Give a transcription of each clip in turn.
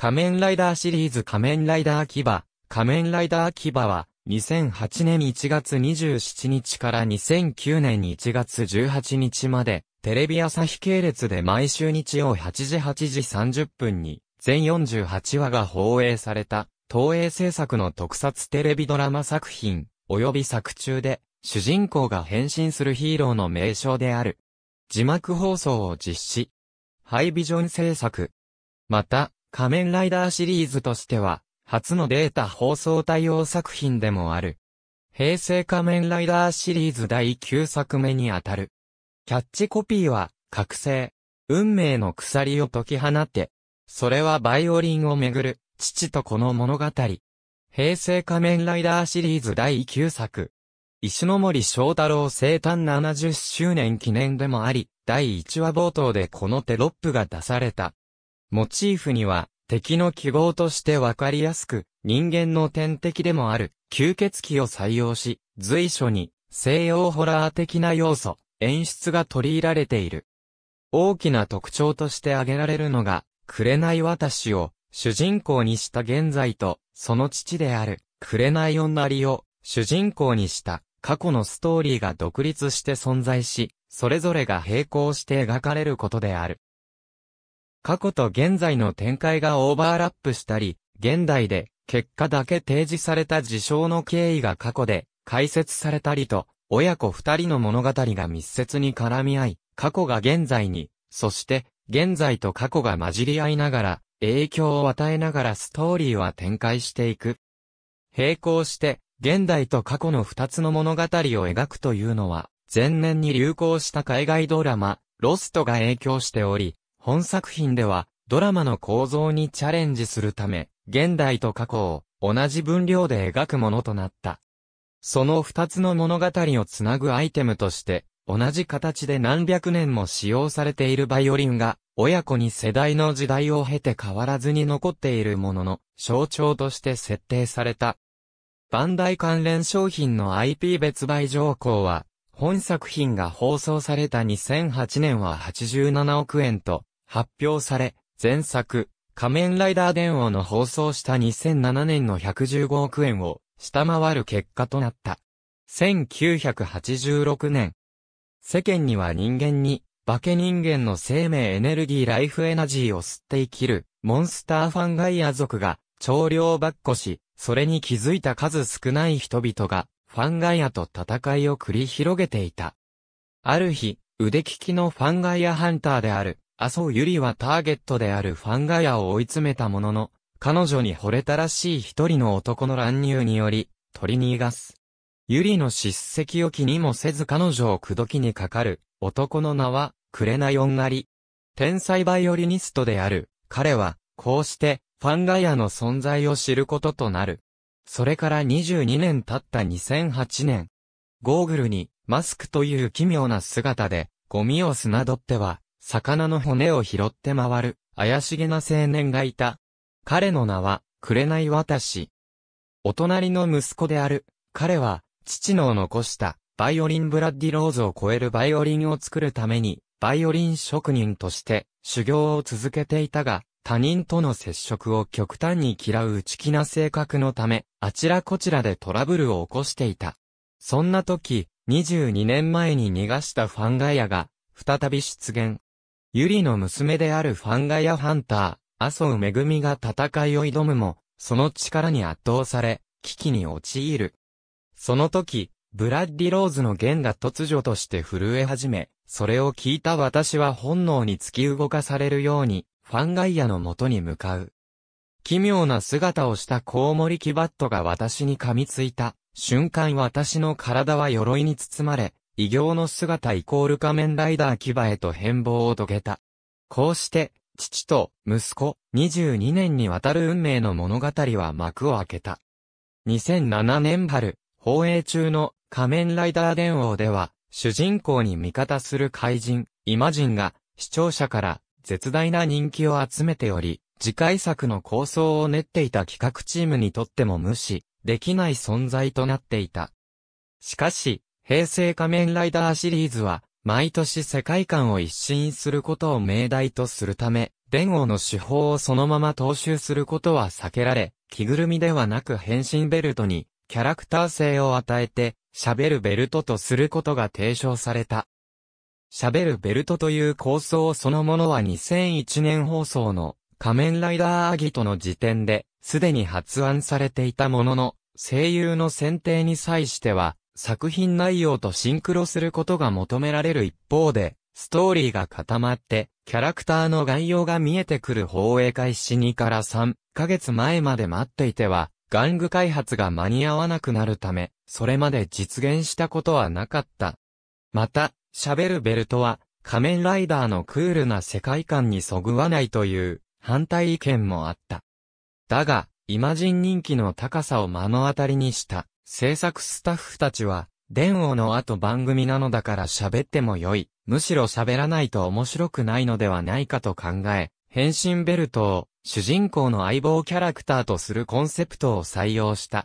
仮面ライダーシリーズ仮面ライダーキバ、仮面ライダーキバは、2008年1月27日から2009年1月18日まで、テレビ朝日系列で毎週日曜8時8時30分に、全48話が放映された、東映制作の特撮テレビドラマ作品、及び作中で、主人公が変身するヒーローの名称である。字幕放送を実施。ハイビジョン制作。また、仮面ライダーシリーズとしては、初のデータ放送対応作品でもある。平成仮面ライダーシリーズ第9作目にあたる。キャッチコピーは、覚醒。運命の鎖を解き放って、それはバイオリンをめぐる、父と子の物語。平成仮面ライダーシリーズ第9作。石森章太郎生誕70周年記念でもあり、第1話冒頭でこのテロップが出された。モチーフには、敵の記号としてわかりやすく、人間の天敵でもある、吸血鬼を採用し、随所に、西洋ホラー的な要素、演出が取り入られている。大きな特徴として挙げられるのが、紅私を主人公にした現在と、その父である、紅女りを主人公にした過去のストーリーが独立して存在し、それぞれが並行して描かれることである。過去と現在の展開がオーバーラップしたり、現代で結果だけ提示された事象の経緯が過去で解説されたりと、親子二人の物語が密接に絡み合い、過去が現在に、そして現在と過去が混じり合いながら、影響を与えながらストーリーは展開していく。並行して、現代と過去の二つの物語を描くというのは、前年に流行した海外ドラマ、ロストが影響しており、本作品では、ドラマの構造にチャレンジするため、現代と過去を同じ分量で描くものとなった。その二つの物語をつなぐアイテムとして、同じ形で何百年も使用されているバイオリンが、親子に世代の時代を経て変わらずに残っているものの、象徴として設定された。バンダイ関連商品の IP 別売条項は、本作品が放送された2008年は87億円と、発表され、前作、仮面ライダー電王の放送した2007年の115億円を下回る結果となった。1986年。世間には人間に、化け人間の生命エネルギーライフエナジーを吸って生きる、モンスターファンガイア族が、長量ばっこし、それに気づいた数少ない人々が、ファンガイアと戦いを繰り広げていた。ある日、腕利きのファンガイアハンターである、麻生ゆりはターゲットであるファンガヤを追い詰めたものの、彼女に惚れたらしい一人の男の乱入により、取り逃がす。ゆりの叱責を気にもせず彼女を口説きにかかる、男の名は、クレナヨンガリ。天才バイオリニストである、彼は、こうして、ファンガヤの存在を知ることとなる。それから22年経った2008年。ゴーグルに、マスクという奇妙な姿で、ゴミを砂取っては、魚の骨を拾って回る、怪しげな青年がいた。彼の名は、紅渡し。お隣の息子である、彼は、父の残した、バイオリンブラッディローズを超えるバイオリンを作るために、バイオリン職人として、修行を続けていたが、他人との接触を極端に嫌う内気な性格のため、あちらこちらでトラブルを起こしていた。そんな時、22年前に逃がしたファンガイアが、再び出現。ユリの娘であるファンガアハンター、麻生メグミが戦いを挑むも、その力に圧倒され、危機に陥る。その時、ブラッディローズの弦が突如として震え始め、それを聞いた私は本能に突き動かされるように、ファンガイアの元に向かう。奇妙な姿をしたコウモリキバットが私に噛みついた。瞬間私の体は鎧に包まれ、異形の姿イコール仮面ライダー牙へと変貌を遂げた。こうして、父と息子、22年にわたる運命の物語は幕を開けた。2007年春、放映中の仮面ライダー伝王では、主人公に味方する怪人、イマジンが、視聴者から絶大な人気を集めており、次回作の構想を練っていた企画チームにとっても無視できない存在となっていた。しかし、平成仮面ライダーシリーズは、毎年世界観を一新することを命題とするため、弁護の手法をそのまま踏襲することは避けられ、着ぐるみではなく変身ベルトに、キャラクター性を与えて、喋るベルトとすることが提唱された。喋るベルトという構想そのものは2001年放送の仮面ライダーアギトの時点で、すでに発案されていたものの、声優の選定に際しては、作品内容とシンクロすることが求められる一方で、ストーリーが固まって、キャラクターの概要が見えてくる放映開始2から3ヶ月前まで待っていては、玩具開発が間に合わなくなるため、それまで実現したことはなかった。また、喋るベルトは、仮面ライダーのクールな世界観にそぐわないという反対意見もあった。だが、イマジン人気の高さを目の当たりにした。制作スタッフたちは、電王の後番組なのだから喋っても良い。むしろ喋らないと面白くないのではないかと考え、変身ベルトを主人公の相棒キャラクターとするコンセプトを採用した。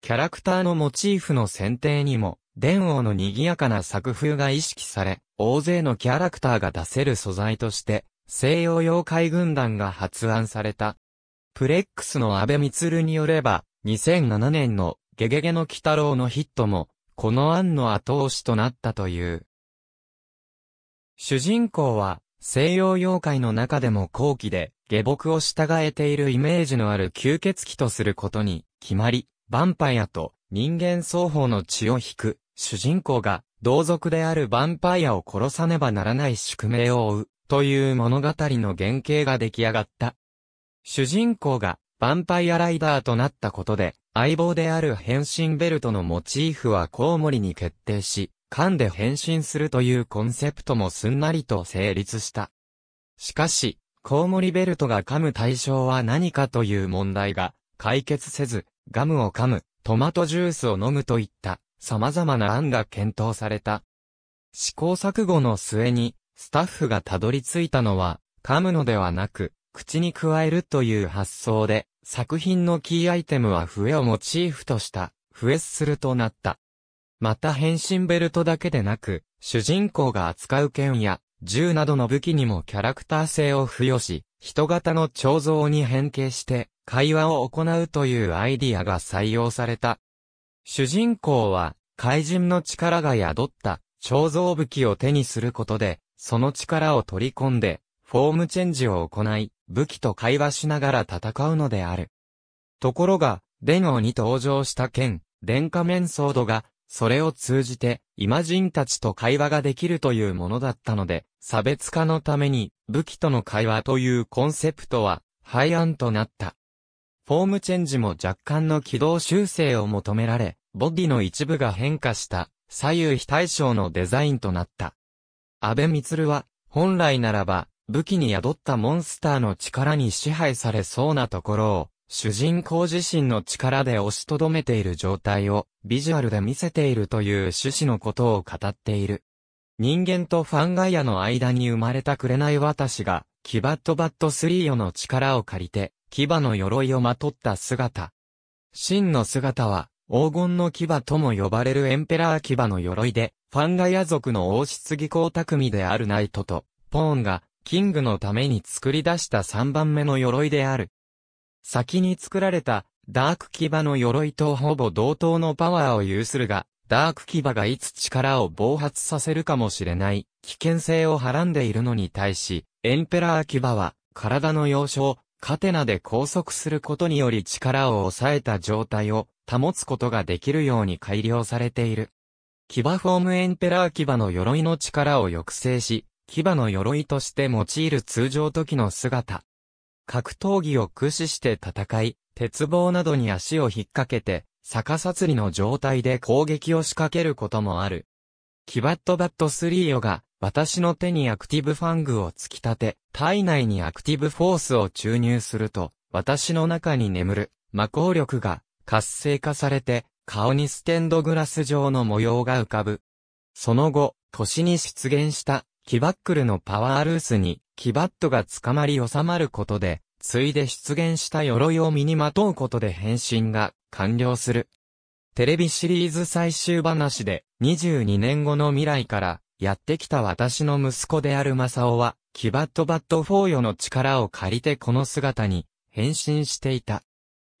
キャラクターのモチーフの選定にも、電王の賑やかな作風が意識され、大勢のキャラクターが出せる素材として、西洋妖怪軍団が発案された。プレックスの安倍光によれば、2007年のゲゲゲの鬼太郎のヒットも、この案の後押しとなったという。主人公は、西洋妖怪の中でも後期で、下僕を従えているイメージのある吸血鬼とすることに、決まり、ヴァンパイアと人間双方の血を引く、主人公が、同族であるヴァンパイアを殺さねばならない宿命を負う、という物語の原型が出来上がった。主人公がヴァンパイアライダーとなったことで、相棒である変身ベルトのモチーフはコウモリに決定し、噛んで変身するというコンセプトもすんなりと成立した。しかし、コウモリベルトが噛む対象は何かという問題が解決せず、ガムを噛む、トマトジュースを飲むといった様々な案が検討された。試行錯誤の末に、スタッフがたどり着いたのは、噛むのではなく、口に加えるという発想で、作品のキーアイテムは笛をモチーフとした、笛するとなった。また変身ベルトだけでなく、主人公が扱う剣や銃などの武器にもキャラクター性を付与し、人型の彫像に変形して会話を行うというアイディアが採用された。主人公は怪人の力が宿った彫像武器を手にすることで、その力を取り込んで、フォームチェンジを行い、武器と会話しながら戦うのである。ところが、伝王に登場した剣、電化面ソードが、それを通じて、イマジンたちと会話ができるというものだったので、差別化のために、武器との会話というコンセプトは、廃案となった。フォームチェンジも若干の軌道修正を求められ、ボディの一部が変化した、左右非対称のデザインとなった。安倍光は、本来ならば、武器に宿ったモンスターの力に支配されそうなところを、主人公自身の力で押しとどめている状態をビジュアルで見せているという趣旨のことを語っている。人間とファンガイアの間に生まれた紅私が、キバットバットスリーヨの力を借りて、牙の鎧をまとった姿。真の姿は、黄金の牙とも呼ばれるエンペラー牙の鎧で、ファンガイア族の王室技巧匠であるナイトと、ポーンが、キングのために作り出した3番目の鎧である。先に作られた、ダーク牙の鎧とほぼ同等のパワーを有するが、ダーク牙がいつ力を暴発させるかもしれない、危険性をはらんでいるのに対し、エンペラー牙は、体の要所、カテナで拘束することにより力を抑えた状態を保つことができるように改良されている。キバフォームエンペラーキバの鎧の力を抑制し、牙の鎧として用いる通常時の姿。格闘技を駆使して戦い、鉄棒などに足を引っ掛けて、逆さ釣りの状態で攻撃を仕掛けることもある。キバットバット3ヨが、私の手にアクティブファングを突き立て、体内にアクティブフォースを注入すると、私の中に眠る、魔効力が、活性化されて、顔にステンドグラス状の模様が浮かぶ。その後、都に出現した、キバックルのパワールースに、キバットが捕まり収まることで、ついで出現した鎧を身にまとうことで変身が完了する。テレビシリーズ最終話で、22年後の未来から、やってきた私の息子であるマサオは、キバットバットフォーヨの力を借りてこの姿に、変身していた。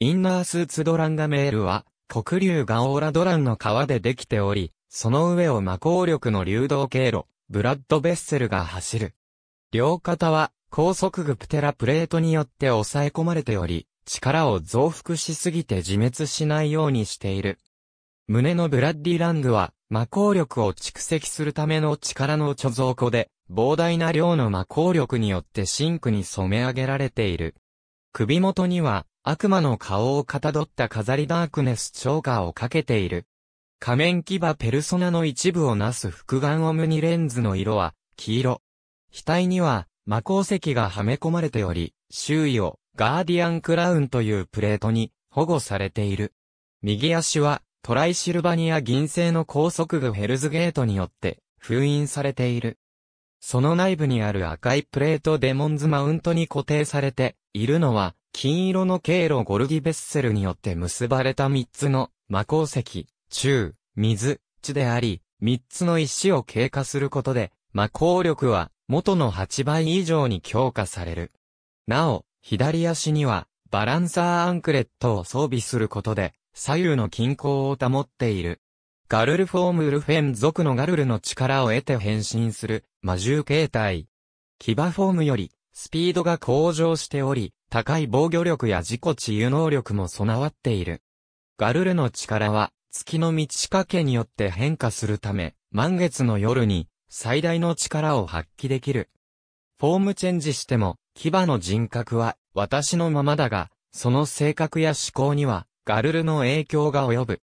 インナースーツドランガメールは、黒竜ガオーラドランの皮でできており、その上を魔法力の流動経路、ブラッドベッセルが走る。両肩は高速グプテラプレートによって抑え込まれており、力を増幅しすぎて自滅しないようにしている。胸のブラッディラングは、魔鉱力を蓄積するための力の貯蔵庫で、膨大な量の魔鉱力によって真クに染め上げられている。首元には、悪魔の顔をかたどった飾りダークネスチョーカーをかけている。仮面牙ペルソナの一部をなす複眼オムニレンズの色は黄色。額には魔鉱石がはめ込まれており、周囲をガーディアンクラウンというプレートに保護されている。右足はトライシルバニア銀製の高速具ヘルズゲートによって封印されている。その内部にある赤いプレートデモンズマウントに固定されているのは金色の経路ゴルギベッセルによって結ばれた3つの魔鉱石。中、水、地であり、三つの石を経過することで、魔効力は元の八倍以上に強化される。なお、左足にはバランサーアンクレットを装備することで、左右の均衡を保っている。ガルルフォームウルフェン族のガルルの力を得て変身する魔獣形態。騎馬フォームよりスピードが向上しており、高い防御力や自己治癒能力も備わっている。ガルルの力は月の満ち欠けによって変化するため、満月の夜に最大の力を発揮できる。フォームチェンジしても、牙の人格は私のままだが、その性格や思考にはガルルの影響が及ぶ。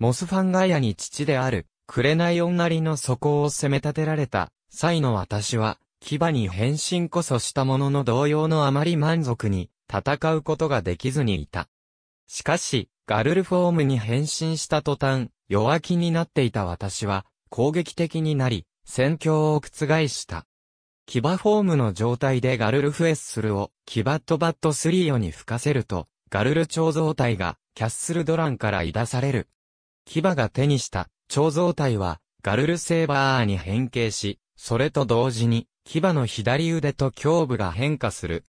モスファンガイアに父である、紅女りの底を攻め立てられた、際の私は、牙に変身こそしたものの同様のあまり満足に、戦うことができずにいた。しかし、ガルルフォームに変身した途端、弱気になっていた私は、攻撃的になり、戦況を覆した。キバフォームの状態でガルルフエッスルをバットバットスリーに吹かせると、ガルル彫像体がキャッスルドランから出される。キバが手にした彫像体はガルルセーバーに変形し、それと同時にキバの左腕と胸部が変化する。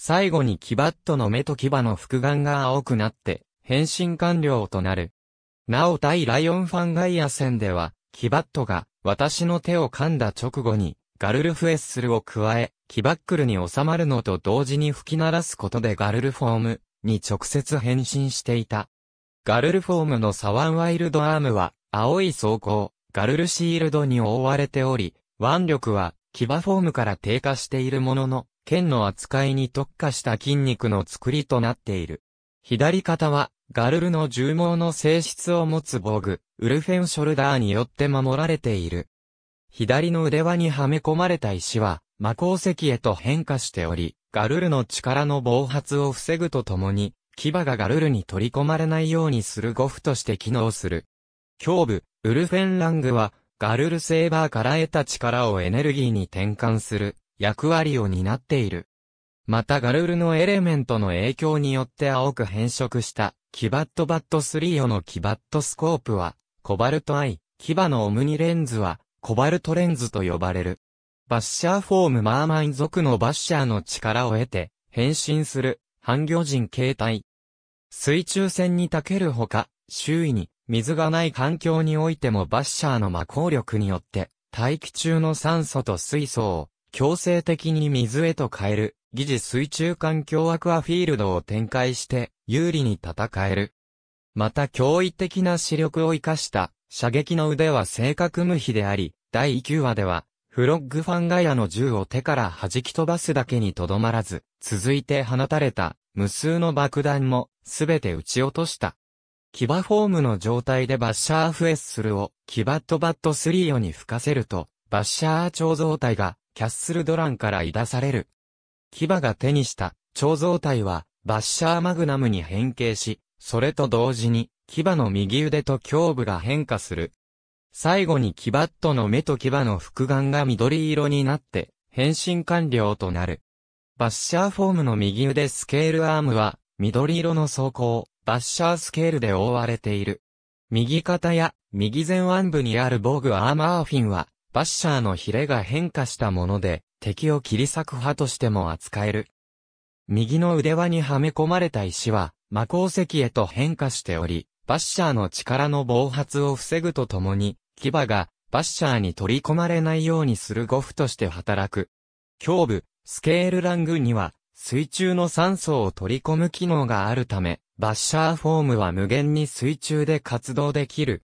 最後にキバットの目と牙の複眼が青くなって、変身完了となる。なお対ライオンファンガイア戦では、キバットが、私の手を噛んだ直後に、ガルルフエッスルを加え、キバックルに収まるのと同時に吹き鳴らすことでガルルフォームに直接変身していた。ガルルフォームのサワンワイルドアームは、青い装甲、ガルルシールドに覆われており、腕力は、キバフォームから低下しているものの、剣の扱いに特化した筋肉の作りとなっている。左肩は、ガルルの重毛の性質を持つ防具、ウルフェンショルダーによって守られている。左の腕輪にはめ込まれた石は、魔鉱石へと変化しており、ガルルの力の暴発を防ぐとともに、牙がガルルに取り込まれないようにするゴフとして機能する。胸部、ウルフェンラングは、ガルルセーバーから得た力をエネルギーに転換する、役割を担っている。またガルールのエレメントの影響によって青く変色したキバットバット3用のキバットスコープはコバルトアイ、キバのオムニレンズはコバルトレンズと呼ばれる。バッシャーフォームマーマイン族のバッシャーの力を得て変身する半魚人形態。水中戦にたけるほか、周囲に水がない環境においてもバッシャーの魔効力によって大気中の酸素と水素を強制的に水へと変える、疑似水中環境アクアフィールドを展開して、有利に戦える。また驚異的な視力を活かした射撃の腕は正確無比であり、第9話では、フロッグファンガイアの銃を手から弾き飛ばすだけにとどまらず、続いて放たれた無数の爆弾もすべて撃ち落とした。キバフォームの状態でバッシャーフエッスルをキバットバット3。よに吹かせると、バッシャー彫像体がキャッスルドランからいだされる。牙が手にした彫像体はバッシャーマグナムに変形し、それと同時に牙の右腕と胸部が変化する。最後にキバットの目と牙の複眼が緑色になって変身完了となる。バッシャーフォームの右腕スケールアームは緑色の装甲、バッシャースケールで覆われている。右肩や右前腕部にある防具アーマーフィンはバッシャーのヒレが変化したもので、敵を切り裂く刃としても扱える。右の腕輪にはめ込まれた石は、魔鉱石へと変化しており、バッシャーの力の暴発を防ぐとともに、牙がバッシャーに取り込まれないようにするゴフとして働く。胸部、スケールラングには、水中の酸素を取り込む機能があるため、バッシャーフォームは無限に水中で活動できる。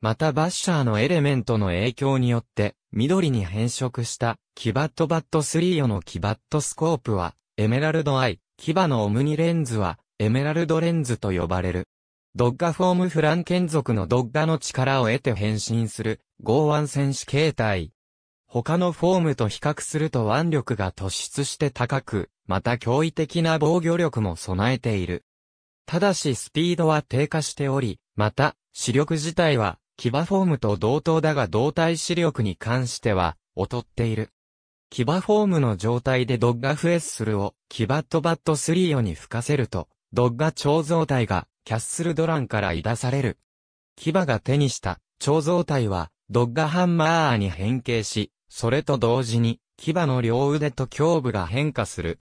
またバッシャーのエレメントの影響によって、緑に変色した、キバットバット3オのキバットスコープは、エメラルドアイ、キバのオムニレンズは、エメラルドレンズと呼ばれる。ドッガフォームフランケン族のドッガの力を得て変身する、剛腕戦士形態。他のフォームと比較すると腕力が突出して高く、また驚異的な防御力も備えている。ただしスピードは低下しており、また、視力自体は騎馬フォームと同等だが動体視力に関しては、劣っている。騎馬フォームの状態でドッガフエッスルを騎馬トバットスリーヨに吹かせると、ドッガ超造体がキャッスルドランから出される。騎馬が手にした超造体は、ドッガハンマーに変形し、それと同時に、牙の両腕と胸部が変化する。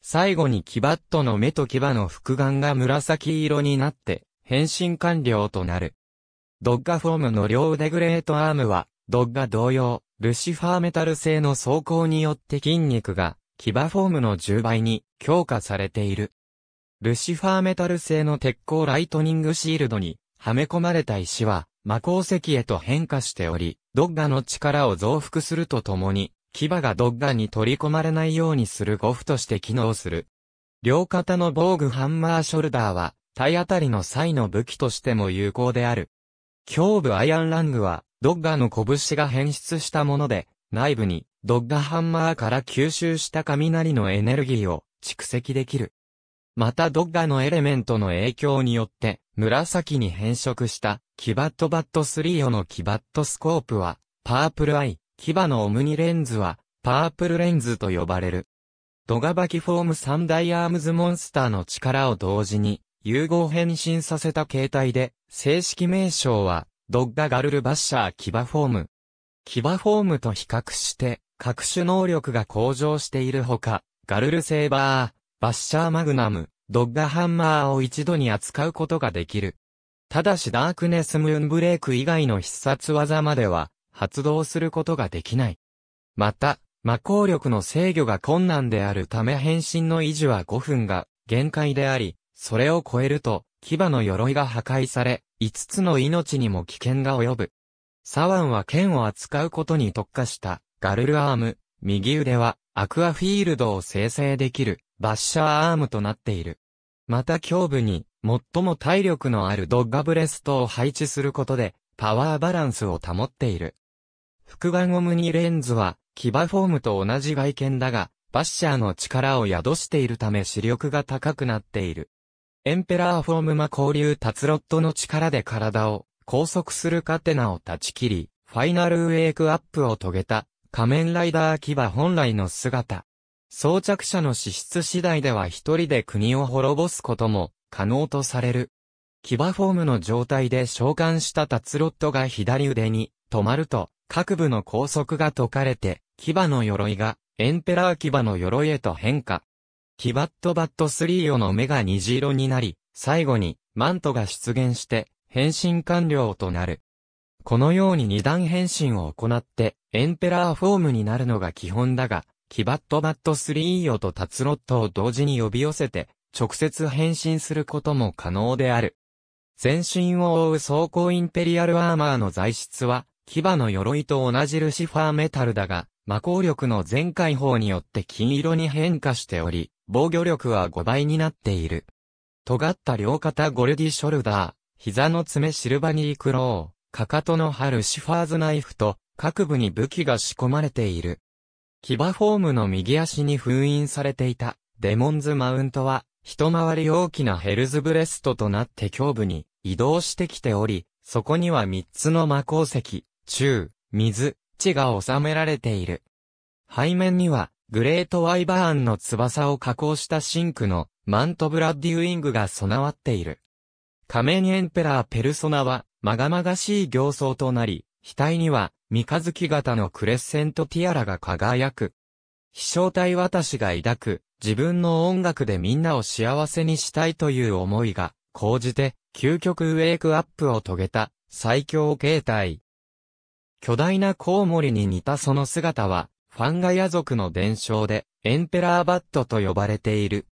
最後にキバットの目と牙の複眼が紫色になって、変身完了となる。ドッガフォームの両腕グレートアームは、ドッガ同様、ルシファーメタル製の走行によって筋肉が、牙フォームの10倍に強化されている。ルシファーメタル製の鉄鋼ライトニングシールドに、はめ込まれた石は、魔鉱石へと変化しており、ドッガの力を増幅するとともに、牙がドッガに取り込まれないようにするゴフとして機能する。両肩の防具ハンマーショルダーは、体当たりの際の武器としても有効である。胸部アイアンラングは、ドッガーの拳が変質したもので、内部に、ドッガーハンマーから吸収した雷のエネルギーを蓄積できる。またドッガーのエレメントの影響によって、紫に変色した、キバットバット3オのキバットスコープは、パープルアイ、キバのオムニレンズは、パープルレンズと呼ばれる。ドガバキフォーム三大アームズモンスターの力を同時に、融合変身させた形態で、正式名称は、ドッガガルルバッシャーキバフォーム。キバフォームと比較して、各種能力が向上しているほか、ガルルセーバー、バッシャーマグナム、ドッガハンマーを一度に扱うことができる。ただしダークネスムーンブレイク以外の必殺技までは、発動することができない。また、魔効力の制御が困難であるため変身の維持は5分が限界であり、それを超えると、牙の鎧が破壊され、5つの命にも危険が及ぶ。サワンは剣を扱うことに特化したガルルアーム、右腕はアクアフィールドを生成できるバッシャーアームとなっている。また胸部に最も体力のあるドッガブレストを配置することでパワーバランスを保っている。複眼ゴムにレンズは牙フォームと同じ外見だがバッシャーの力を宿しているため視力が高くなっている。エンペラーフォームマ交流タツロットの力で体を拘束するカテナを断ち切り、ファイナルウェイクアップを遂げた仮面ライダー牙本来の姿。装着者の資質次第では一人で国を滅ぼすことも可能とされる。牙フォームの状態で召喚したタツロットが左腕に止まると、各部の拘束が解かれて、牙の鎧がエンペラー牙の鎧へと変化。キバットバット3オの目が虹色になり、最後にマントが出現して変身完了となる。このように二段変身を行ってエンペラーフォームになるのが基本だが、キバットバット3オとタツロットを同時に呼び寄せて直接変身することも可能である。全身を覆う装甲インペリアルアーマーの材質は、牙の鎧と同じルシファーメタルだが、魔攻力の全開放によって金色に変化しており、防御力は5倍になっている。尖った両肩ゴルディショルダー、膝の爪シルバニークロー、かかとの張るシファーズナイフと、各部に武器が仕込まれている。騎馬フォームの右足に封印されていた、デモンズマウントは、一回り大きなヘルズブレストとなって胸部に移動してきており、そこには三つの魔鉱石、中、水、地が収められている。背面には、グレートワイバーンの翼を加工したシンクのマントブラッディウィングが備わっている。仮面エンペラーペルソナは、まがまがしい形相となり、額には、三日月型のクレッセントティアラが輝く。飛翔体私が抱く、自分の音楽でみんなを幸せにしたいという思いが、講じて、究極ウェイクアップを遂げた、最強形態。巨大なコウモリに似たその姿は、ファンガヤ族の伝承で、エンペラーバットと呼ばれている。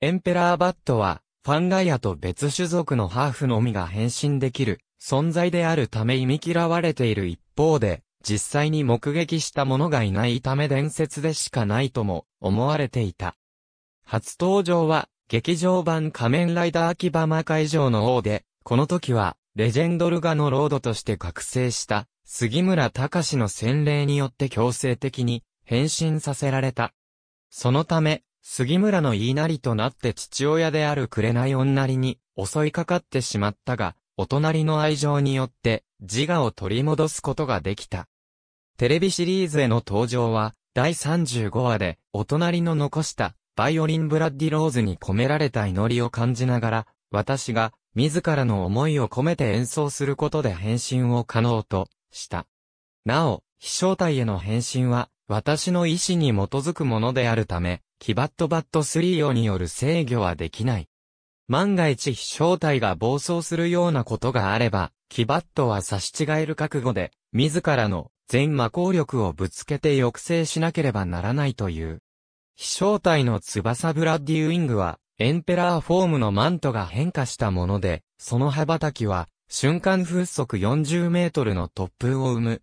エンペラーバットは、ファンガヤと別種族のハーフのみが変身できる存在であるため忌み嫌われている一方で、実際に目撃した者がいないため伝説でしかないとも思われていた。初登場は、劇場版仮面ライダー秋葉魔会場の王で、この時は、レジェンドルガのロードとして覚醒した杉村隆の洗礼によって強制的に変身させられた。そのため、杉村の言いなりとなって父親である紅女りに襲いかかってしまったが、お隣の愛情によって自我を取り戻すことができた。テレビシリーズへの登場は、第35話で、お隣の残した、バイオリンブラッディローズに込められた祈りを感じながら、私が、自らの思いを込めて演奏することで変身を可能とした。なお、飛翔体への変身は、私の意志に基づくものであるため、キバットバット3用による制御はできない。万が一飛翔体が暴走するようなことがあれば、キバットは差し違える覚悟で、自らの全魔効力をぶつけて抑制しなければならないという。飛翔体の翼ブラッディウィングは、エンペラーフォームのマントが変化したもので、その羽ばたきは、瞬間風速40メートルの突風を生む。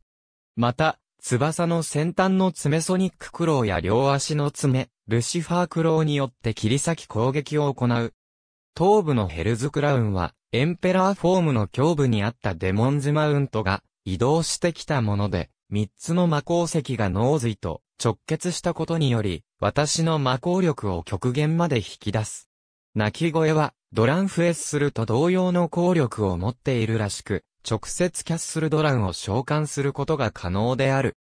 また、翼の先端の爪ソニッククロウや両足の爪、ルシファークロウによって切り裂き攻撃を行う。頭部のヘルズクラウンは、エンペラーフォームの胸部にあったデモンズマウントが移動してきたもので、三つの魔鉱石が脳髄と直結したことにより、私の魔鉱力を極限まで引き出す。鳴き声は、ドランフエッスルと同様の効力を持っているらしく、直接キャッスルドランを召喚することが可能である。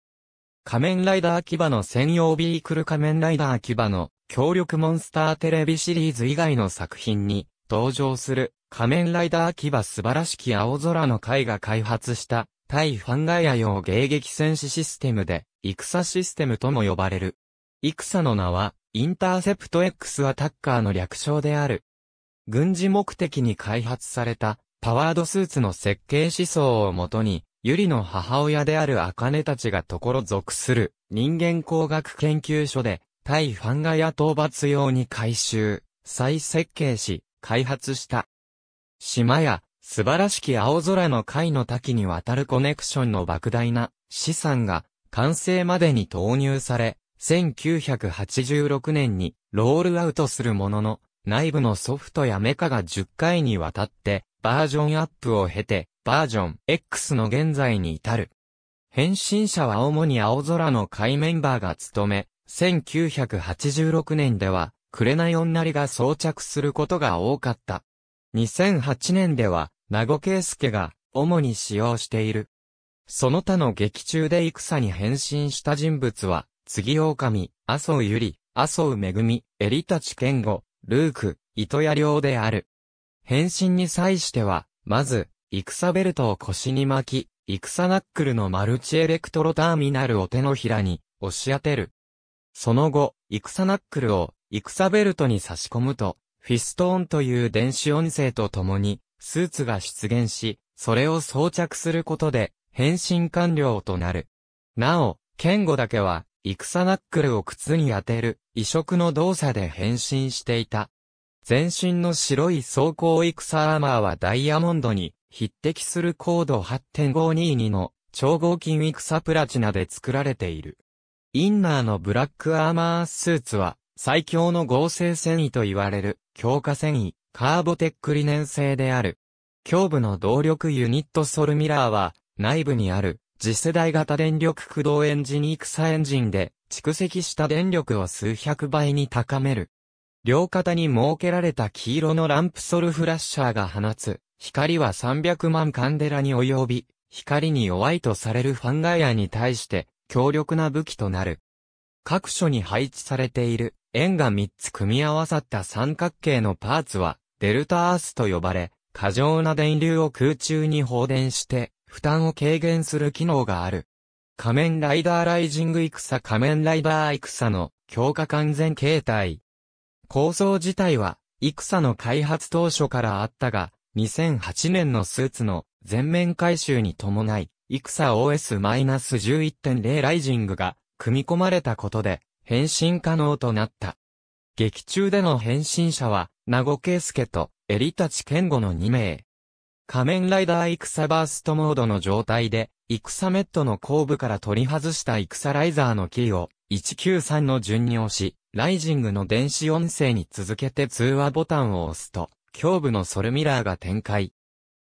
仮面ライダーキバの専用ビークル仮面ライダーキバの強力モンスターテレビシリーズ以外の作品に登場する仮面ライダーキバ素晴らしき青空の会が開発した対ファンガイア用迎撃戦士システムで、戦システムとも呼ばれる。戦の名は、インターセプト X はタッカーの略称である。軍事目的に開発されたパワードスーツの設計思想をもとに、ユリの母親であるアカネたちがところ属する人間工学研究所で対ファンガヤ討伐用に回収、再設計し、開発した。島や素晴らしき青空の海の滝に渡るコネクションの莫大な資産が完成までに投入され、1986年にロールアウトするものの、内部のソフトやメカが10回にわたってバージョンアップを経てバージョン X の現在に至る。変身者は主に青空の会メンバーが務め、1986年では、紅女りが装着することが多かった。2008年では、名護圭介が主に使用している。その他の劇中で戦に変身した人物は、次狼、麻生ゆり、麻生めぐみ、襟立健吾、ルーク、糸谷良である。変身に際しては、まず、戦ベルトを腰に巻き、戦ナックルのマルチエレクトロターミナルを手のひらに押し当てる。その後、戦ナックルを戦ベルトに差し込むと、フィストオンという電子音声とともに、スーツが出現し、それを装着することで、変身完了となる。なお、剣ンだけは、戦ナックルを靴に当てる、移植の動作で変身していた。全身の白い装甲戦アーマーはダイヤモンドに匹敵する高度8.522の超合金戦プラチナで作られている。インナーのブラックアーマースーツは最強の合成繊維と言われる強化繊維、カーボテックリネン製である。胸部の動力ユニットソルミラーは内部にある次世代型電力駆動エンジンイクサエンジンで蓄積した電力を数百倍に高める。両肩に設けられた黄色のランプソルフラッシャーが放つ光は300万カンデラに及び、光に弱いとされるファンガイアに対して強力な武器となる。各所に配置されている円が3つ組み合わさった三角形のパーツはデルタアースと呼ばれ、過剰な電流を空中に放電して負担を軽減する機能がある。仮面ライダーライジング戦仮面ライダー戦の強化完全形態。構想自体は、戦の開発当初からあったが、2008年のスーツの全面回収に伴い、戦 OS-11.0 ライジングが組み込まれたことで変身可能となった。劇中での変身者は、名護圭介と、エリタチ健吾の2名。仮面ライダー戦バーストモードの状態で、戦メットの後部から取り外した戦ライザーのキーを193の順に押し、ライジングの電子音声に続けて通話ボタンを押すと、胸部のソルミラーが展開。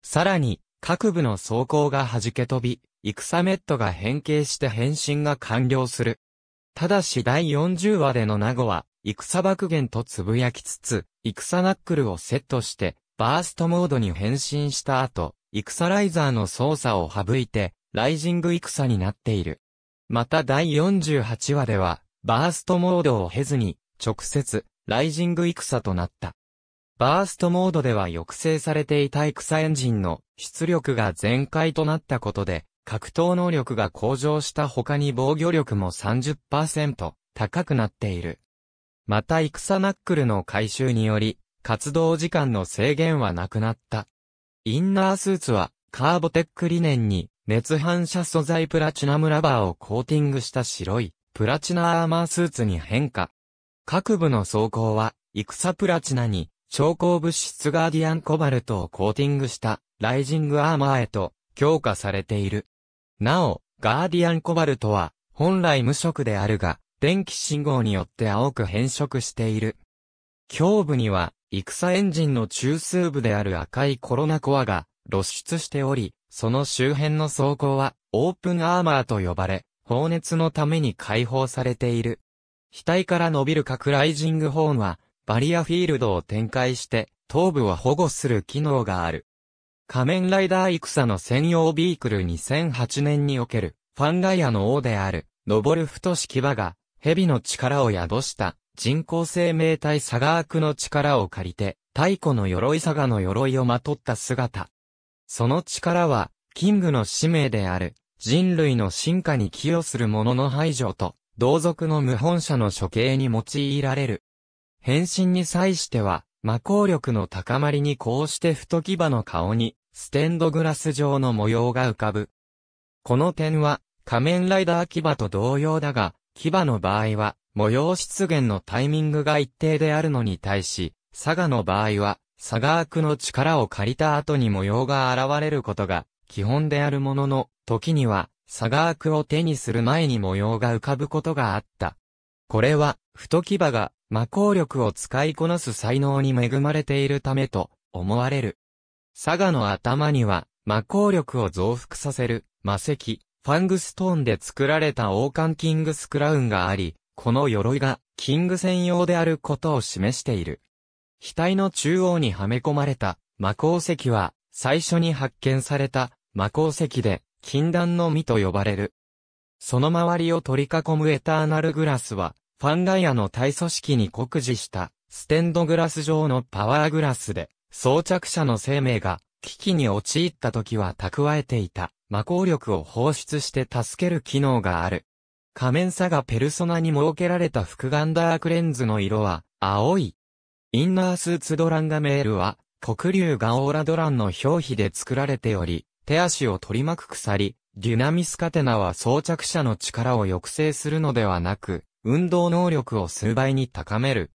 さらに、各部の装甲が弾け飛び、戦メットが変形して変身が完了する。ただし第40話での名護は、戦爆言とつぶやきつつ、戦ナックルをセットして、バーストモードに変身した後、イクサライザーの操作を省いて、ライジング戦になっている。また第48話では、バーストモードを経ずに、直接、ライジング戦となった。バーストモードでは抑制されていた戦エンジンの出力が全開となったことで、格闘能力が向上した他に防御力も30%高くなっている。また戦ナックルの回収により、活動時間の制限はなくなった。インナースーツは、カーボテックリネンに、熱反射素材プラチナムラバーをコーティングした白い、プラチナアーマースーツに変化。各部の装甲は、戦プラチナに、超高物質ガーディアンコバルトをコーティングした、ライジングアーマーへと、強化されている。なお、ガーディアンコバルトは、本来無色であるが、電気信号によって青く変色している。胸部には、戦エンジンの中枢部である赤いコロナコアが露出しており、その周辺の走行はオープンアーマーと呼ばれ、放熱のために解放されている。額から伸びる核ライジングホーンは、バリアフィールドを展開して、頭部を保護する機能がある。仮面ライダー戦の専用ビークル2008年における、ファンガイアの王である、ノボルフと場が、蛇の力を宿した、人工生命体サガークの力を借りて、太古の鎧サガの鎧をまとった姿。その力は、キングの使命である、人類の進化に寄与する者の排除と、同族の無本者の処刑に用いられる。変身に際しては、魔効力の高まりにこうして太牙の顔に、ステンドグラス状の模様が浮かぶ。この点は、仮面ライダー牙と同様だが、牙の場合は、模様出現のタイミングが一定であるのに対し、佐賀の場合は、佐賀悪の力を借りた後に模様が現れることが基本であるものの、時には、佐賀悪を手にする前に模様が浮かぶことがあった。これは、太木場が魔法力を使いこなす才能に恵まれているためと思われる。佐賀の頭には、魔法力を増幅させる、魔石、ファングストーンで作られた王冠キングスクラウンがあり、この鎧が、キング専用であることを示している。額の中央にはめ込まれた、魔鉱石は、最初に発見された、魔鉱石で、禁断の実と呼ばれる。その周りを取り囲むエターナルグラスは、ファンガイアの体組織に酷似した、ステンドグラス状のパワーグラスで、装着者の生命が、危機に陥った時は蓄えていた、魔鉱力を放出して助ける機能がある。仮面さがペルソナに設けられた複眼ダークレンズの色は、青い。インナースーツドランガメールは、黒竜ガオーラドランの表皮で作られており、手足を取り巻く鎖、デュナミスカテナは装着者の力を抑制するのではなく、運動能力を数倍に高める。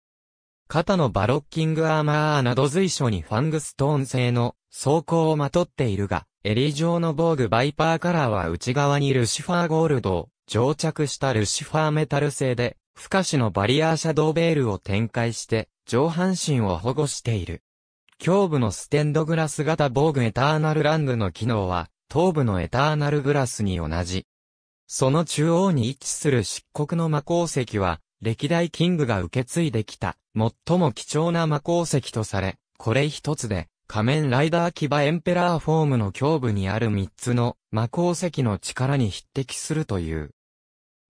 肩のバロッキングアーマーなど随所にファングストーン製の装甲をまとっているが、エリ状の防具バイパーカラーは内側にルシファーゴールドを乗着したルシファーメタル製で、不可視のバリアーシャドーベールを展開して、上半身を保護している。胸部のステンドグラス型防具エターナルラングの機能は、頭部のエターナルグラスに同じ。その中央に位置する漆黒の魔鉱石は、歴代キングが受け継いできた、最も貴重な魔鉱石とされ、これ一つで、仮面ライダー牙エンペラーフォームの胸部にある三つの魔鉱石の力に匹敵するという。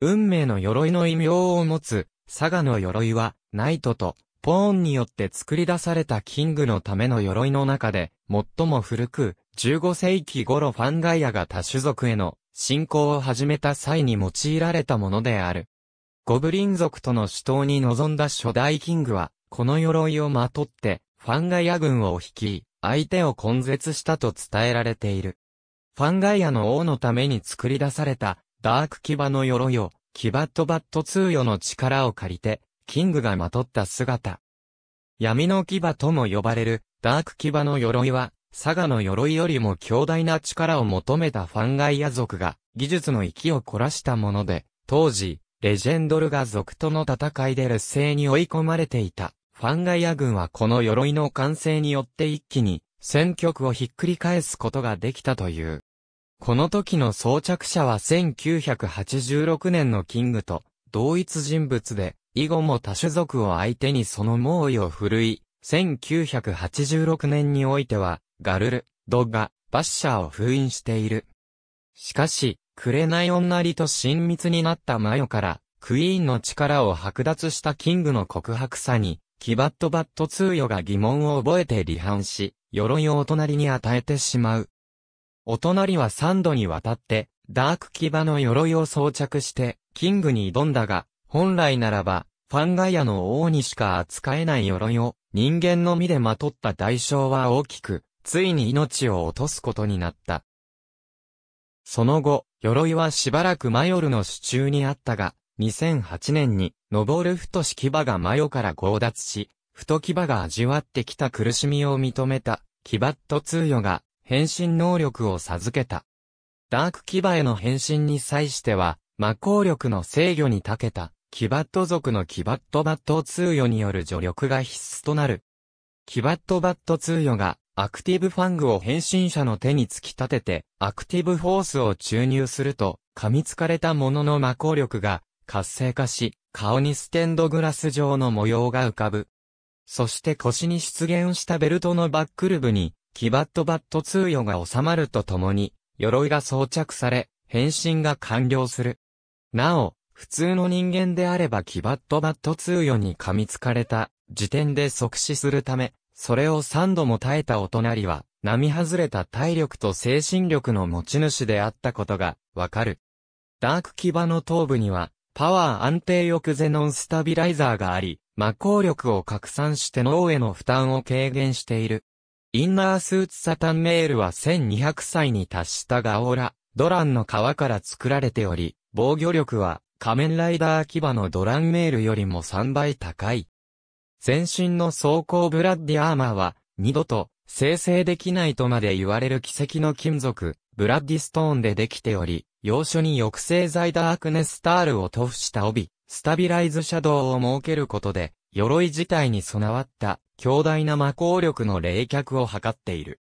運命の鎧の異名を持つ、佐賀の鎧は、ナイトと、ポーンによって作り出されたキングのための鎧の中で、最も古く、15世紀頃ファンガイアが多種族への信仰を始めた際に用いられたものである。ゴブリン族との死闘に臨んだ初代キングは、この鎧をまとって、ファンガイア軍を率い、相手を根絶したと伝えられている。ファンガイアの王のために作り出された、ダーク騎馬の鎧を、キバットバット通与の力を借りて、キングがまとった姿。闇の牙とも呼ばれる、ダーク牙の鎧は、佐賀の鎧よりも強大な力を求めたファンガイア族が、技術の域を凝らしたもので、当時、レジェンドルガ族との戦いで劣勢に追い込まれていた。ファンガイア軍はこの鎧の完成によって一気に、戦局をひっくり返すことができたという。この時の装着者は1986年のキングと同一人物で、以後も多種族を相手にその猛威を振るい、1986年においては、ガルル、ドガ、バッシャーを封印している。しかし、い女りと親密になったマヨから、クイーンの力を剥奪したキングの告白さに、キバットバット通与が疑問を覚えて離反し、鎧をお隣に与えてしまう。お隣は3度にわたって、ダーク牙の鎧を装着して、キングに挑んだが、本来ならば、ファンガイアの王にしか扱えない鎧を、人間の身でまとった代償は大きく、ついに命を落とすことになった。その後、鎧はしばらくマヨルの手中にあったが、2008年に、登る太し牙がマヨから強奪し、太牙が味わってきた苦しみを認めた、キバット通与が、変身能力を授けた。ダーク牙への変身に際しては、魔法力の制御に長けた、キバット族のキバットバット通与による助力が必須となる。キバットバット通与が、アクティブファングを変身者の手に突き立てて、アクティブフォースを注入すると、噛みつかれたものの魔法力が、活性化し、顔にステンドグラス状の模様が浮かぶ。そして腰に出現したベルトのバックル部に、キバットバット通夜が収まるとともに、鎧が装着され、変身が完了する。なお、普通の人間であればキバットバット通夜に噛みつかれた時点で即死するため、それを3度も耐えたお隣は、並外れた体力と精神力の持ち主であったことがわかる。ダークバの頭部には、パワー安定抑ゼノンスタビライザーがあり、魔効力を拡散して脳への負担を軽減している。インナースーツサタンメールは1200歳に達したガオラ、ドランの皮から作られており、防御力は仮面ライダー牙のドランメールよりも3倍高い。全身の装甲ブラッディアーマーは、二度と生成できないとまで言われる奇跡の金属、ブラッディストーンでできており、要所に抑制剤ダークネスタールを塗布した帯、スタビライズシャドウを設けることで、鎧自体に備わった強大な魔法力の冷却を図っている。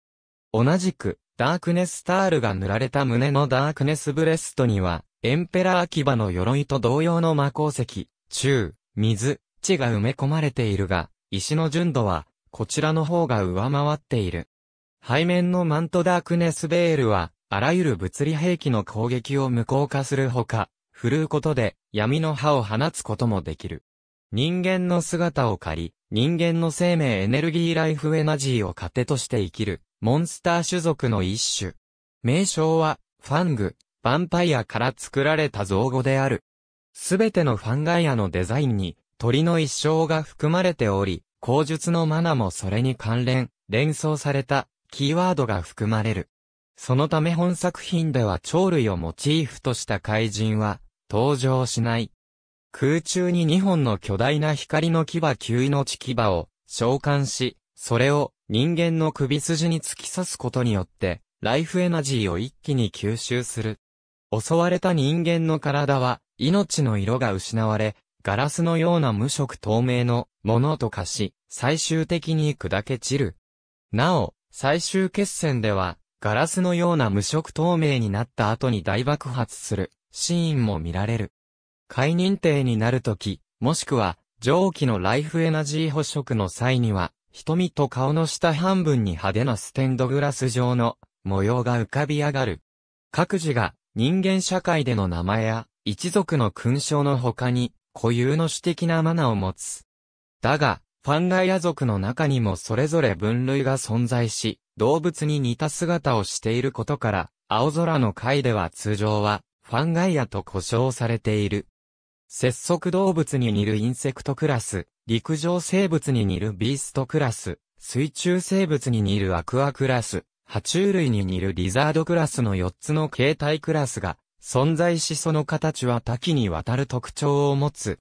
同じく、ダークネスタールが塗られた胸のダークネスブレストには、エンペラー牙の鎧と同様の魔鉱石、中、水、地が埋め込まれているが、石の純度は、こちらの方が上回っている。背面のマントダークネスベールは、あらゆる物理兵器の攻撃を無効化するほか、振るうことで闇の刃を放つこともできる。人間の姿を借り、人間の生命エネルギーライフエナジーを糧として生きる、モンスター種族の一種。名称は、ファング、ヴァンパイアから作られた造語である。すべてのファンガイアのデザインに、鳥の一生が含まれており、口述のマナもそれに関連、連想された、キーワードが含まれる。そのため本作品では鳥類をモチーフとした怪人は、登場しない。空中に2本の巨大な光の牙吸命牙を召喚し、それを人間の首筋に突き刺すことによって、ライフエナジーを一気に吸収する。襲われた人間の体は、命の色が失われ、ガラスのような無色透明のものと化し、最終的に砕け散る。なお、最終決戦では、ガラスのような無色透明になった後に大爆発するシーンも見られる。解認定になるとき、もしくは、蒸気のライフエナジー捕食の際には、瞳と顔の下半分に派手なステンドグラス状の模様が浮かび上がる。各自が人間社会での名前や一族の勲章の他に固有の主的なマナを持つ。だが、ファンガイア族の中にもそれぞれ分類が存在し、動物に似た姿をしていることから、青空の会では通常は、ファンガイアと呼称されている。節足動物に似るインセクトクラス、陸上生物に似るビーストクラス、水中生物に似るアクアクラス、爬虫類に似るリザードクラスの4つの形態クラスが存在しその形は多岐にわたる特徴を持つ。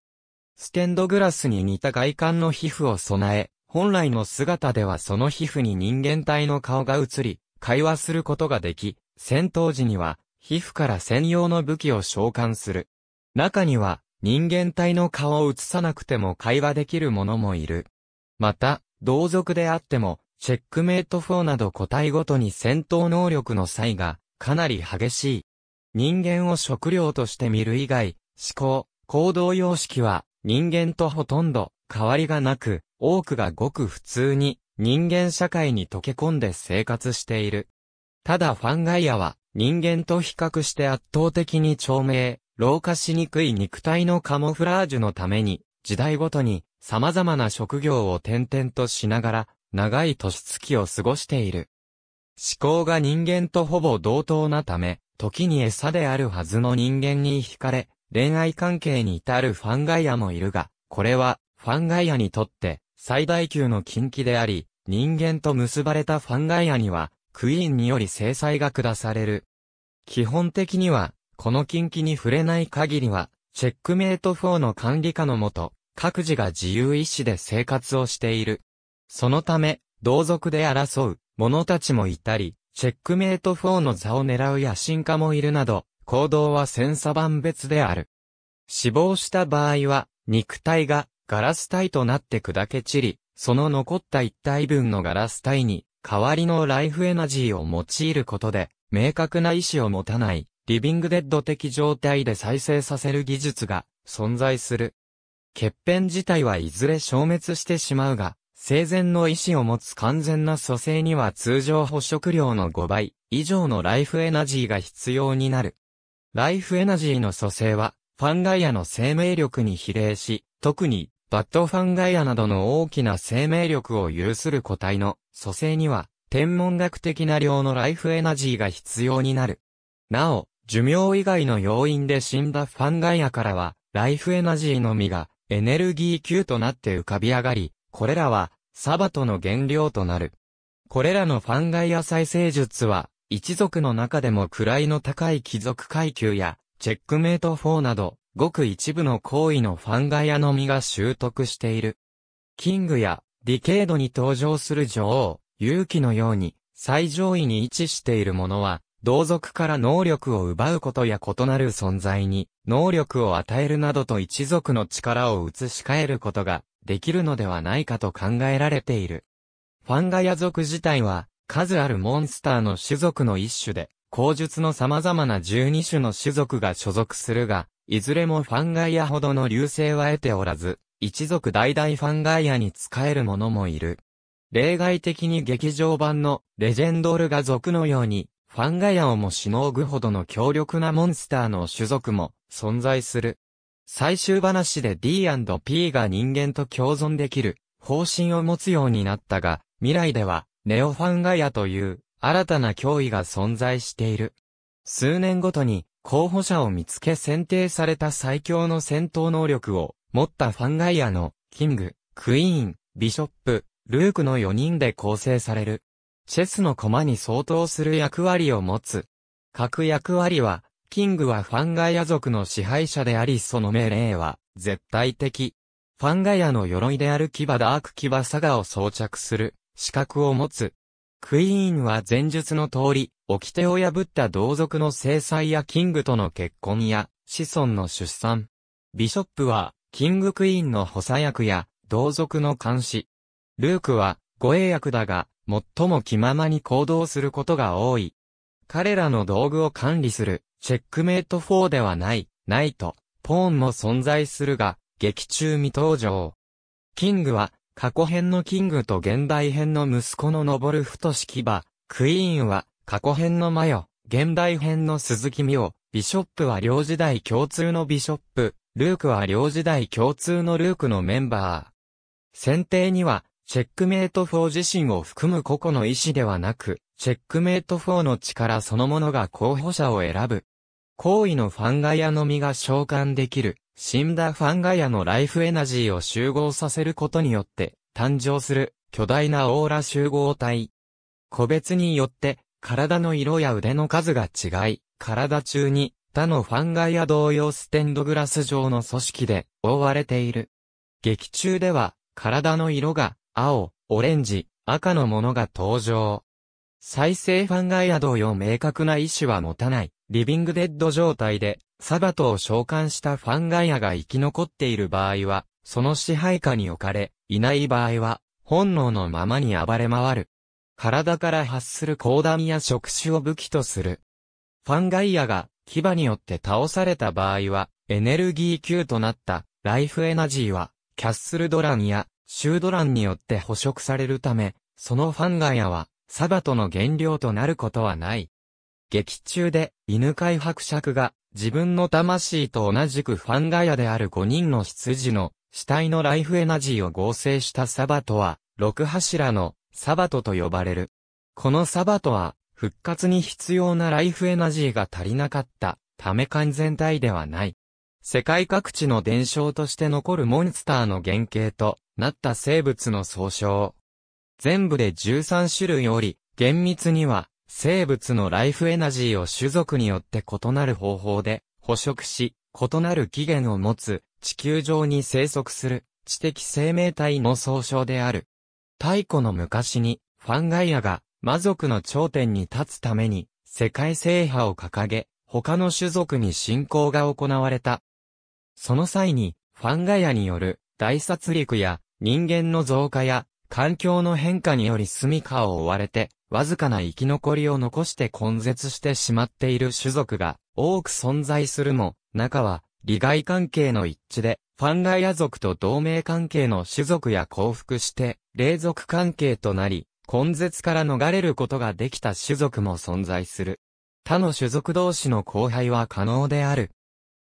ステンドグラスに似た外観の皮膚を備え、本来の姿ではその皮膚に人間体の顔が映り、会話することができ、戦闘時には皮膚から専用の武器を召喚する。中には人間体の顔を映さなくても会話できる者もいる。また、同族であっても、チェックメイト4など個体ごとに戦闘能力の差異がかなり激しい。人間を食料として見る以外、思考、行動様式は人間とほとんど変わりがなく、多くがごく普通に人間社会に溶け込んで生活している。ただファンガイアは人間と比較して圧倒的に長命、老化しにくい肉体のカモフラージュのために、時代ごとに様々な職業を転々としながら、長い年月を過ごしている。思考が人間とほぼ同等なため、時に餌であるはずの人間に惹かれ、恋愛関係に至るファンガイアもいるが、これは、ファンガイアにとって、最大級の禁忌であり、人間と結ばれたファンガイアには、クイーンにより制裁が下される。基本的には、この近畿に触れない限りは、チェックメイト4の管理下のもと、各自が自由意志で生活をしている。そのため、同族で争う者たちもいたり、チェックメイト4の座を狙う野心家もいるなど、行動は千差万別である。死亡した場合は、肉体がガラス体となって砕け散り、その残った一体分のガラス体に、代わりのライフエナジーを用いることで、明確な意志を持たないリビングデッド的状態で再生させる技術が存在する。欠片自体はいずれ消滅してしまうが、生前の意思を持つ完全な蘇生には通常捕食量の5倍以上のライフエナジーが必要になる。ライフエナジーの蘇生は、ファンガイアの生命力に比例し、特にバッドファンガイアなどの大きな生命力を有する個体の蘇生には、天文学的な量のライフエナジーが必要になる。なお、寿命以外の要因で死んだファンガイアからは、ライフエナジーのみがエネルギー級となって浮かび上がり、これらはサバトの原料となる。これらのファンガイア再生術は、一族の中でも位の高い貴族階級や、チェックメイト4など、ごく一部の行為のファンガイアのみが習得している。キングやディケードに登場する女王、勇気のように最上位に位置しているものは、同族から能力を奪うことや異なる存在に、能力を与えるなどと一族の力を移し替えることが、できるのではないかと考えられている。ファンガヤ族自体は、数あるモンスターの種族の一種で、口述の様々な12種の種族が所属するが、いずれもファンガイアほどの流星は得ておらず、一族代々ファンガイアに仕える者もいる。例外的に劇場版のレジェンドルガ族のように、ファンガヤオもしのぐほどの強力なモンスターの種族も存在する。最終話で D&P が人間と共存できる方針を持つようになったが、未来ではネオファンガヤという新たな脅威が存在している。数年ごとに候補者を見つけ選定された最強の戦闘能力を持ったファンガイアのキング、クイーン、ビショップ、ルークの4人で構成される。チェスの駒に相当する役割を持つ。各役割は、キングはファンガイア族の支配者でありその命令は、絶対的。ファンガイアの鎧である牙ダーク牙サガを装着する、資格を持つ。クイーンは前述の通り、掟を破った同族の制裁やキングとの結婚や、子孫の出産。ビショップは、キングクイーンの補佐役や、同族の監視。ルークは、護衛役だが、最も気ままに行動することが多い。彼らの道具を管理する、チェックメイト4ではない、ナイト、ポーンも存在するが、劇中未登場。キングは、過去編のキングと現代編の息子の登る太し場。クイーンは、過去編のマヨ、現代編の鈴木美桜、ビショップは両時代共通のビショップ、ルークは両時代共通のルークのメンバー。選定には、チェックメイト4自身を含む個々の意思ではなく、チェックメイト4の力そのものが候補者を選ぶ。行為のファンガイアの実が召喚できる、死んだファンガイアのライフエナジーを集合させることによって、誕生する、巨大なオーラ集合体。個別によって、体の色や腕の数が違い、体中に、他のファンガイア同様ステンドグラス状の組織で、覆われている。劇中では、体の色が、青、オレンジ、赤のものが登場。再生ファンガイア同様明確な意思は持たない、リビングデッド状態で、サバトを召喚したファンガイアが生き残っている場合は、その支配下に置かれ、いない場合は、本能のままに暴れ回る。体から発する高弾や触手を武器とする。ファンガイアが牙によって倒された場合は、エネルギー級となったライフエナジーは、キャッスルドランやシュードランによって捕食されるため、そのファンガヤは、サバトの原料となることはない。劇中で、犬飼伯爵が、自分の魂と同じくファンガヤである5人の羊の、死体のライフエナジーを合成したサバトは、六柱の、サバトと呼ばれる。このサバトは、復活に必要なライフエナジーが足りなかった、ため完全体ではない。世界各地の伝承として残るモンスターの原型となった生物の総称。全部で13種類より、厳密には生物のライフエナジーを種族によって異なる方法で捕食し、異なる起源を持つ地球上に生息する知的生命体の総称である。太古の昔にファンガイアが魔族の頂点に立つために世界制覇を掲げ、他の種族に信仰が行われたその際に、ファンガヤによる大殺戮や人間の増加や環境の変化により住処を追われて、わずかな生き残りを残して根絶してしまっている種族が多く存在するも、中は利害関係の一致で、ファンガイア族と同盟関係の種族や降伏して、霊族関係となり、根絶から逃れることができた種族も存在する。他の種族同士の交配は可能である。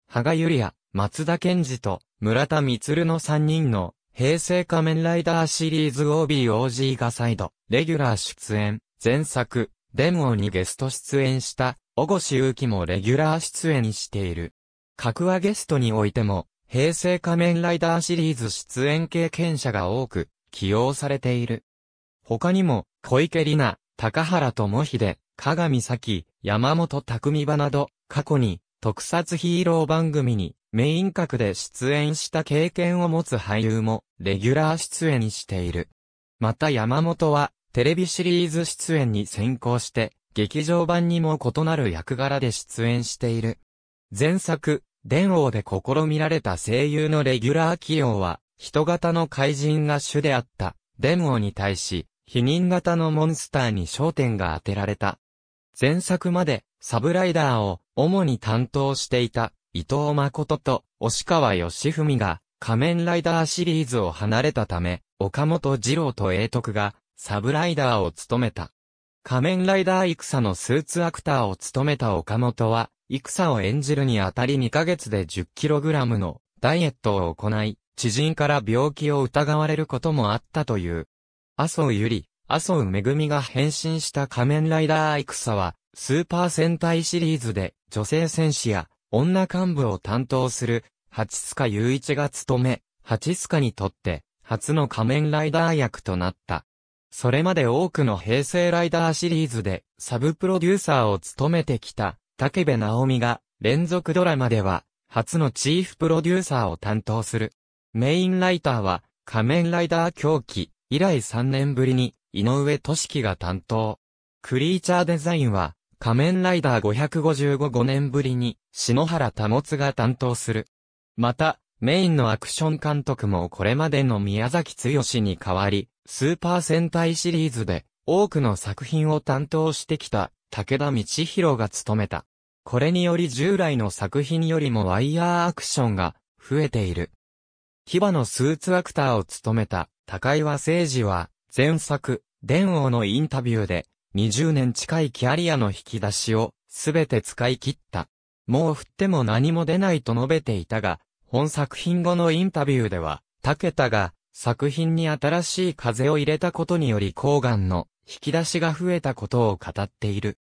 ハガユリア、松田健二と村田光の3人の平成仮面ライダーシリーズ OBOG が再度、レギュラー出演、前作、デモにゲスト出演した、小越祐希もレギュラー出演している。格はゲストにおいても、平成仮面ライダーシリーズ出演経験者が多く、起用されている。他にも、小池里奈、高原智秀、加賀美咲、山本匠場など、過去に、特撮ヒーロー番組にメイン格で出演した経験を持つ俳優も、レギュラー出演している。また山本は、テレビシリーズ出演に先行して、劇場版にも異なる役柄で出演している。前作、電王で試みられた声優のレギュラー起用は、人型の怪人が主であった、電王に対し、否認型のモンスターに焦点が当てられた。前作まで、サブライダーを主に担当していた伊藤誠と、押川義文が、仮面ライダーシリーズを離れたため、岡本二郎と英徳が、サブライダーを務めた。仮面ライダー戦のスーツアクターを務めた岡本は、戦を演じるにあたり2ヶ月で 10kg のダイエットを行い、知人から病気を疑われることもあったという。麻生ゆり、麻生めぐみが変身した仮面ライダー戦は、スーパー戦隊シリーズで、女性戦士や女幹部を担当する、八塚雄一が務め、八塚にとって、初の仮面ライダー役となった。それまで多くの平成ライダーシリーズで、サブプロデューサーを務めてきた、竹部直美が、連続ドラマでは、初のチーフプロデューサーを担当する。メインライターは、仮面ライダー狂気、以来3年ぶりに、井上俊樹が担当。クリーチャーデザインは、仮面ライダー555年ぶりに、篠原保が担当する。また、メインのアクション監督もこれまでの宮崎剛に代わり、スーパー戦隊シリーズで多くの作品を担当してきた武田道弘が務めた。これにより従来の作品よりもワイヤーアクションが増えている。バのスーツアクターを務めた高岩誠二は前作、伝王のインタビューで20年近いキャリアの引き出しをすべて使い切った。もう振っても何も出ないと述べていたが、本作品後のインタビューでは、武田が作品に新しい風を入れたことにより抗ーガンの引き出しが増えたことを語っている。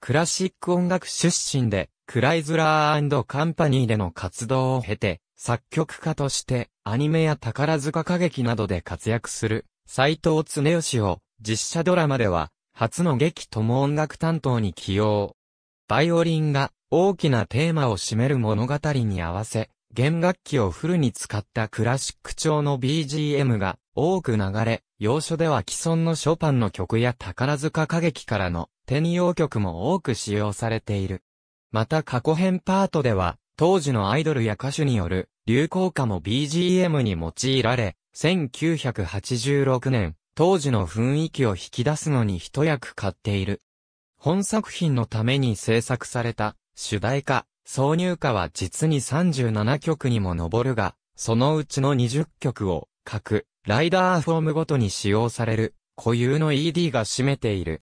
クラシック音楽出身で、クライズラーカンパニーでの活動を経て、作曲家としてアニメや宝塚歌劇などで活躍する斎藤恒義を実写ドラマでは初の劇とも音楽担当に起用。バイオリンが大きなテーマを占める物語に合わせ、弦楽器をフルに使ったクラシック調の BGM が多く流れ、要所では既存のショパンの曲や宝塚歌劇からの転用曲も多く使用されている。また過去編パートでは、当時のアイドルや歌手による流行歌も BGM に用いられ、1986年、当時の雰囲気を引き出すのに一役買っている。本作品のために制作された主題歌、挿入歌は実に37曲にも上るが、そのうちの20曲を、各、ライダーフォームごとに使用される、固有の ED が占めている。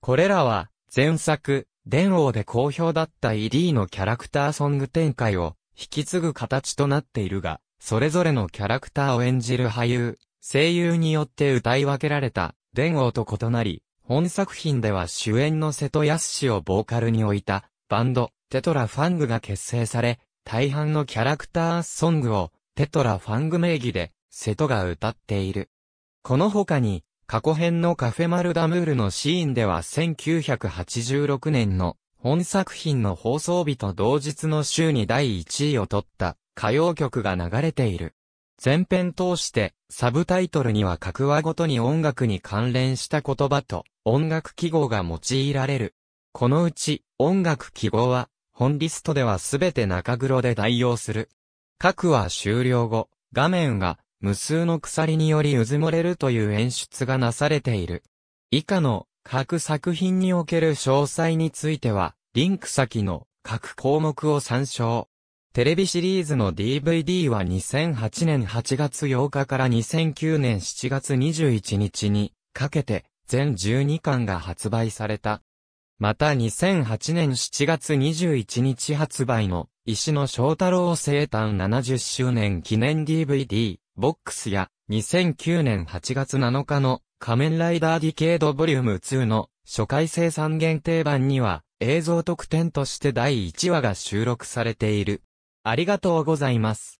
これらは、前作、電王で好評だった ED のキャラクターソング展開を、引き継ぐ形となっているが、それぞれのキャラクターを演じる俳優、声優によって歌い分けられた、電王と異なり、本作品では主演の瀬戸康史をボーカルに置いた、バンド、テトラファングが結成され、大半のキャラクターソングを、テトラファング名義で、瀬戸が歌っている。この他に、過去編のカフェマルダムールのシーンでは1986年の本作品の放送日と同日の週に第1位を取った歌謡曲が流れている。前編通してサブタイトルには各話ごとに音楽に関連した言葉と音楽記号が用いられる。このうち、音楽記号は、本リストではすべて中黒で代用する。各は終了後、画面が無数の鎖により渦漏れるという演出がなされている。以下の各作品における詳細については、リンク先の各項目を参照。テレビシリーズの DVD は2008年8月8日から2009年7月21日にかけて全12巻が発売された。また2008年7月21日発売の石野翔太郎生誕70周年記念 DVD ボックスや2009年8月7日の仮面ライダーディケードボリューム2の初回生産限定版には映像特典として第1話が収録されている。ありがとうございます。